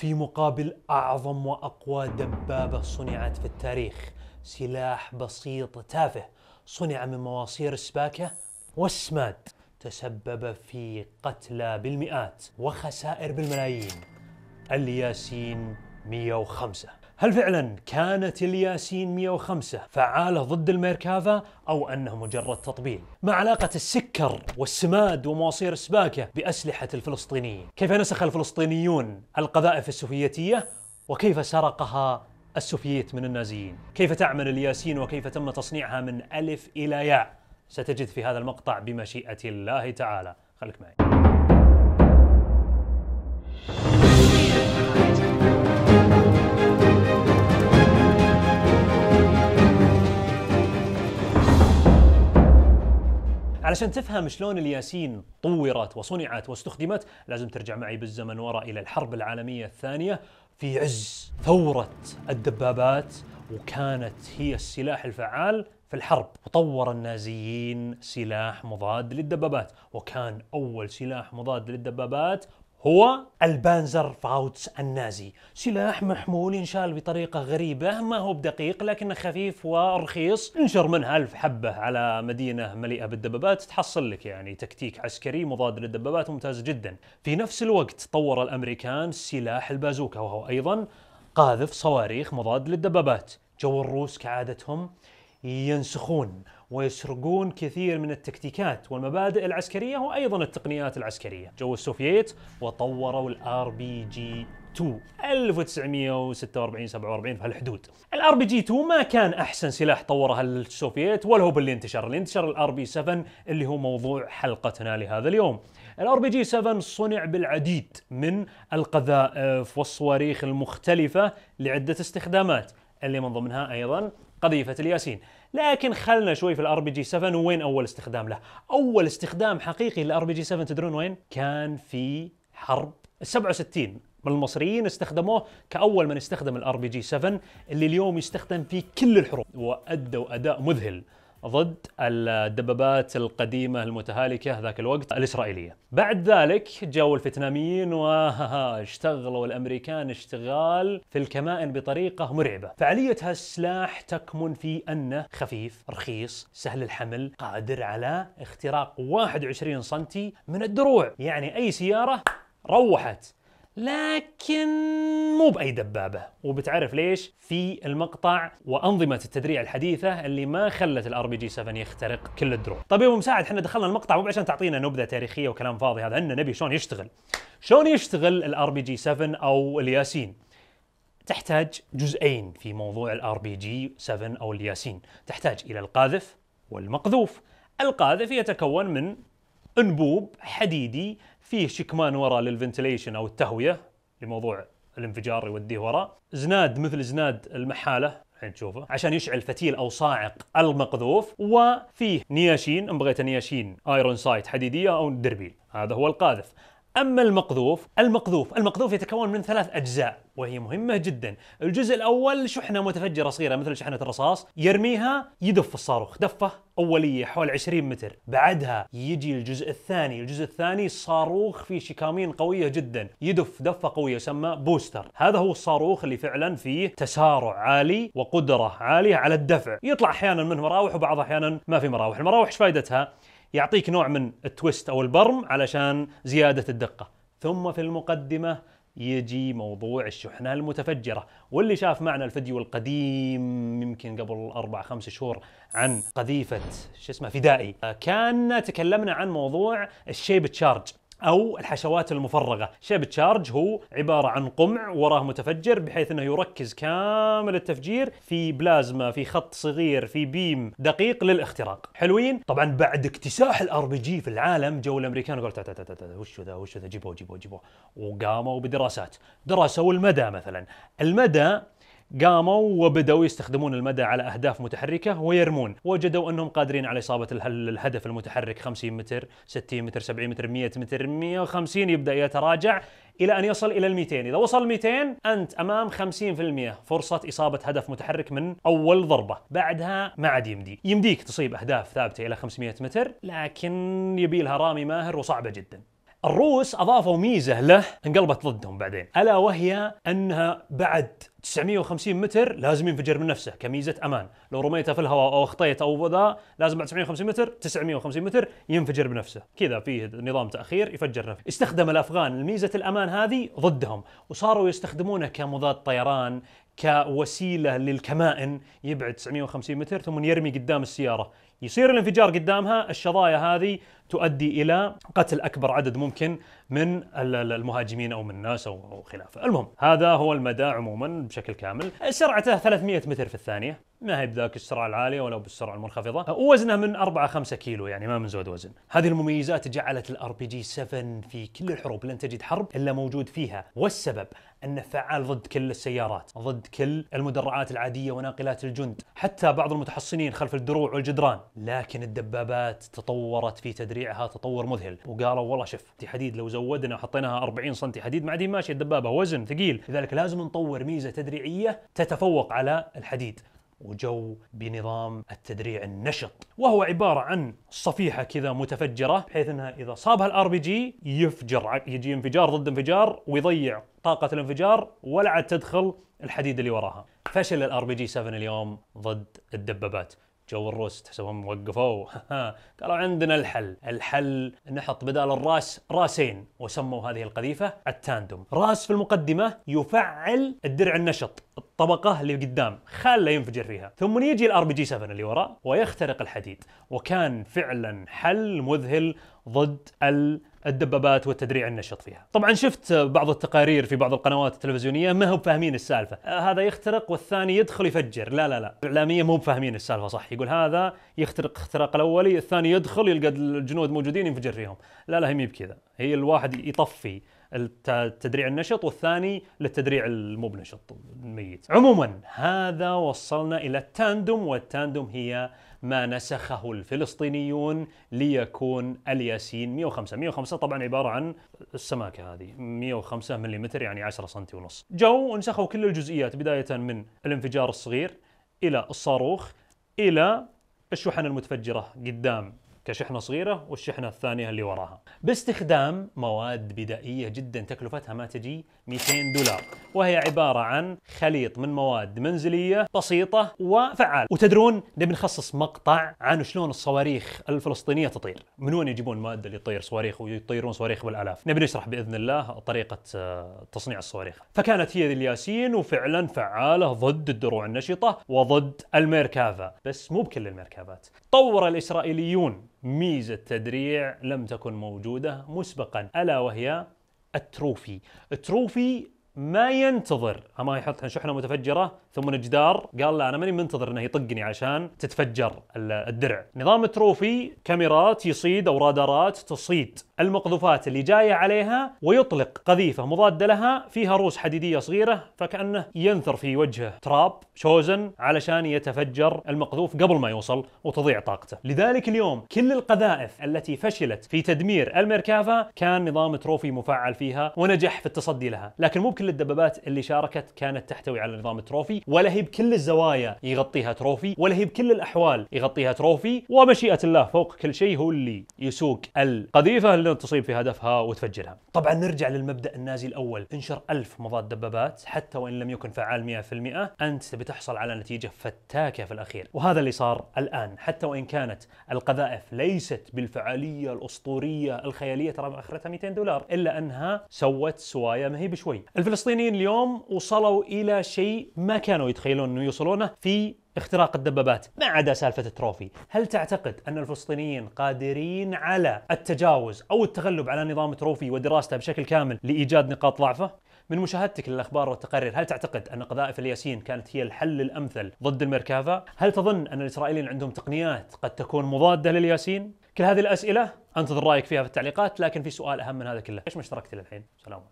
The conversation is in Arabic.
في مقابل اعظم واقوى دبابه صنعت في التاريخ سلاح بسيط تافه صنع من مواصير السباكه والسماد تسبب في قتلى بالمئات وخسائر بالملايين الياسين 105 هل فعلا كانت الياسين 105 فعالة ضد الميركافا أو أنه مجرد تطبيل؟ ما علاقة السكر والسماد ومواصير السباكة بأسلحة الفلسطينيين؟ كيف نسخ الفلسطينيون القذائف السوفيتية؟ وكيف سرقها السوفييت من النازيين؟ كيف تعمل الياسين وكيف تم تصنيعها من ألف إلى ياء؟ ستجد في هذا المقطع بمشيئة الله تعالى خليك معي علشان تفهم شلون الياسين طورت وصنعت واستخدمت لازم ترجع معي بالزمن وراء إلى الحرب العالمية الثانية في عز ثورة الدبابات وكانت هي السلاح الفعال في الحرب وطور النازيين سلاح مضاد للدبابات وكان أول سلاح مضاد للدبابات هو البانزر فاوتس النازي سلاح محمول ينشال بطريقة غريبة ما هو بدقيق لكنه خفيف ورخيص انشر منها ألف حبة على مدينة مليئة بالدبابات تحصل لك يعني تكتيك عسكري مضاد للدبابات ممتاز جدا في نفس الوقت طور الأمريكان سلاح البازوكا وهو أيضا قاذف صواريخ مضاد للدبابات جو الروس كعادتهم ينسخون ويسرقون كثير من التكتيكات والمبادئ العسكريه وايضا التقنيات العسكريه جو السوفييت وطوروا الار بي جي 2 1946 47 في هالحدود. الار بي جي 2 ما كان احسن سلاح طورها السوفييت ولا هو باللي انتشر، اللي انتشر الار بي 7 اللي هو موضوع حلقتنا لهذا اليوم. الار بي جي 7 صنع بالعديد من القذائف والصواريخ المختلفه لعده استخدامات. اللي من ضمنها ايضا قذيفه الياسين لكن خلنا شوي في الار بي جي 7 وين اول استخدام له اول استخدام حقيقي للار بي جي 7 تدرون وين كان في حرب 67 من المصريين استخدموه كاول من استخدم الار بي جي 7 اللي اليوم يستخدم في كل الحروب وادوا اداء مذهل ضد الدبابات القديمة المتهالكة ذاك الوقت الإسرائيلية بعد ذلك جاءوا الفيتناميين واشتغلوا الأمريكان اشتغال في الكمائن بطريقة مرعبة فعالية هالسلاح تكمن في أنه خفيف رخيص سهل الحمل قادر على اختراق 21 سنتي من الدروع يعني أي سيارة روحت لكن مو باي دبابه وبتعرف ليش في المقطع وانظمه التدريع الحديثه اللي ما خلت الار بي جي 7 يخترق كل الدرون طيب يا ابو مساعد احنا دخلنا المقطع مو عشان تعطينا نبذه تاريخيه وكلام فاضي هذا عندنا نبي شلون يشتغل شلون يشتغل الار بي جي 7 او الياسين تحتاج جزئين في موضوع الار بي جي 7 او الياسين تحتاج الى القاذف والمقذوف القاذف يتكون من انبوب حديدي فيه شكمان ورا للفنتليشن او التهويه لموضوع الانفجار يوديه ورا زناد مثل زناد المحاله الحين تشوفه عشان يشعل فتيل او صاعق المقذوف وفيه نياشين ان بغيت نياشين ايرون سايت حديديه او دربيل هذا هو القاذف أما المقذوف المقذوف المقذوف يتكون من ثلاث أجزاء وهي مهمة جدا الجزء الأول شحنة متفجرة صغيرة مثل شحنة الرصاص يرميها يدف الصاروخ دفة أولية حول 20 متر بعدها يجي الجزء الثاني الجزء الثاني صاروخ فيه شكامين قوية جدا يدف دفة قوية يسمى بوستر هذا هو الصاروخ اللي فعلا فيه تسارع عالي وقدرة عالية على الدفع يطلع أحيانا منه مراوح وبعض أحيانا ما في مراوح المراوح ايش فائدتها يعطيك نوع من التويست او البرم علشان زياده الدقه ثم في المقدمه يجي موضوع الشحنة المتفجرة واللي شاف معنا الفيديو القديم يمكن قبل أربع خمس شهور عن قذيفة شو اسمه فدائي كان تكلمنا عن موضوع الشيب تشارج او الحشوات المفرغه، شيب تشارج هو عباره عن قمع وراه متفجر بحيث انه يركز كامل التفجير في بلازما في خط صغير في بيم دقيق للاختراق، حلوين؟ طبعا بعد اكتساح الار بي جي في العالم جو الامريكان قالوا وشو ذا وشو ذا جيبوه جيبوه جيبوه وقاموا بدراسات، دراسه المدى مثلا، المدى قاموا وبدأوا يستخدمون المدى على أهداف متحركة ويرمون وجدوا أنهم قادرين على إصابة الهدف المتحرك 50 متر 60 متر 70 متر 100 متر 150 يبدأ يتراجع إلى أن يصل إلى 200 إذا وصل 200 أنت أمام 50% فرصة إصابة هدف متحرك من أول ضربة بعدها ما عاد يمدي يمديك تصيب أهداف ثابتة إلى 500 متر لكن يبي لها رامي ماهر وصعبة جدا الروس اضافوا ميزه له انقلبت ضدهم بعدين الا وهي انها بعد 950 متر لازم ينفجر من نفسه كميزه امان لو رميته في الهواء او اخطيت او ذا لازم بعد 950 متر 950 متر ينفجر بنفسه كذا فيه نظام تاخير يفجر نفسه استخدم الافغان ميزه الامان هذه ضدهم وصاروا يستخدمونه كمضاد طيران كوسيله للكمائن يبعد 950 متر ثم يرمي قدام السياره يصير الانفجار قدامها الشظايا هذه تؤدي الى قتل اكبر عدد ممكن من المهاجمين او من الناس او خلافه المهم هذا هو المدى عموما بشكل كامل سرعته 300 متر في الثانيه ما هي بذاك السرعه العاليه ولا بالسرعه المنخفضه وزنه من 4 5 كيلو يعني ما من زود وزن هذه المميزات جعلت الار بي جي 7 في كل الحروب لن تجد حرب الا موجود فيها والسبب انه فعال ضد كل السيارات، ضد كل المدرعات العاديه وناقلات الجند، حتى بعض المتحصنين خلف الدروع والجدران، لكن الدبابات تطورت في تدريعها تطور مذهل، وقالوا والله شف حديد لو زودنا وحطيناها 40 سم حديد ما عاد ماشي الدبابه وزن ثقيل، لذلك لازم نطور ميزه تدريعيه تتفوق على الحديد، وجو بنظام التدريع النشط وهو عبارة عن صفيحة كذا متفجرة بحيث انها اذا صابها الار بي جي يفجر يجي انفجار ضد انفجار ويضيع طاقة الانفجار ولا عاد تدخل الحديد اللي وراها فشل الار بي جي 7 اليوم ضد الدبابات جو الروس تحسبهم وقفوا قالوا عندنا الحل الحل نحط بدال الراس راسين وسموا هذه القذيفة التاندوم راس في المقدمة يفعل الدرع النشط الطبقة اللي قدام خله ينفجر فيها ثم يجي الار بي جي 7 اللي وراء ويخترق الحديد وكان فعلا حل مذهل ضد ال الدبابات والتدريع النشط فيها. طبعا شفت بعض التقارير في بعض القنوات التلفزيونيه ما هم فاهمين السالفه، هذا يخترق والثاني يدخل يفجر، لا لا لا، الاعلاميه مو فاهمين السالفه صح، يقول هذا يخترق اختراق الاولي، الثاني يدخل يلقى الجنود موجودين ينفجر فيهم، لا لا هي مي بكذا، هي الواحد يطفي التدريع النشط والثاني للتدريع المو بنشط الميت عموما هذا وصلنا إلى التاندوم والتاندوم هي ما نسخه الفلسطينيون ليكون الياسين 105 105 طبعا عبارة عن السماكة هذه 105 ملم يعني 10 سم ونص جو ونسخوا كل الجزئيات بداية من الانفجار الصغير إلى الصاروخ إلى الشحن المتفجرة قدام كشحنة صغيرة والشحنة الثانية اللي وراها باستخدام مواد بدائية جدا تكلفتها ما تجي 200 دولار وهي عبارة عن خليط من مواد منزلية بسيطة وفعال وتدرون نبي نخصص مقطع عن شلون الصواريخ الفلسطينية تطير من وين يجيبون مواد اللي تطير صواريخ ويطيرون صواريخ بالآلاف نبي نشرح بإذن الله طريقة آه، تصنيع الصواريخ فكانت هي الياسين وفعلا فعالة ضد الدروع النشطة وضد الميركافا بس مو بكل الميركافات طور الإسرائيليون ميزة تدريع لم تكن موجودة مسبقا ألا وهي التروفي التروفي ما ينتظر اما يحطها شحنه متفجره ثم الجدار قال لا انا ماني منتظر انه يطقني عشان تتفجر الدرع نظام تروفي كاميرات يصيد او رادارات تصيد المقذوفات اللي جايه عليها ويطلق قذيفه مضاده لها فيها روس حديديه صغيره فكانه ينثر في وجهه تراب شوزن علشان يتفجر المقذوف قبل ما يوصل وتضيع طاقته لذلك اليوم كل القذائف التي فشلت في تدمير الميركافا كان نظام تروفي مفعل فيها ونجح في التصدي لها لكن مو بكل الدبابات اللي شاركت كانت تحتوي على نظام تروفي ولا هي بكل الزوايا يغطيها تروفي ولا هي بكل الاحوال يغطيها تروفي ومشيئه الله فوق كل شيء هو اللي يسوق القذيفه اللي تصيب في هدفها وتفجرها طبعا نرجع للمبدا النازي الاول انشر ألف مضاد دبابات حتى وان لم يكن فعال 100% انت بتحصل على نتيجه فتاكه في الاخير وهذا اللي صار الان حتى وان كانت القذائف ليست بالفعاليه الاسطوريه الخياليه ترى اخرتها 200 دولار الا انها سوت سوايا ما هي بشوي الفلسطينيين اليوم وصلوا الى شيء ما كانوا يتخيلون انه يوصلونه في اختراق الدبابات ما عدا سالفة التروفي هل تعتقد أن الفلسطينيين قادرين على التجاوز أو التغلب على نظام تروفي ودراسته بشكل كامل لإيجاد نقاط ضعفه؟ من مشاهدتك للاخبار والتقارير، هل تعتقد ان قذائف الياسين كانت هي الحل الامثل ضد الميركافا؟ هل تظن ان الاسرائيليين عندهم تقنيات قد تكون مضاده للياسين؟ كل هذه الاسئله انتظر رايك فيها في التعليقات، لكن في سؤال اهم من هذا كله، ليش ما اشتركت للحين؟ سلام عليكم.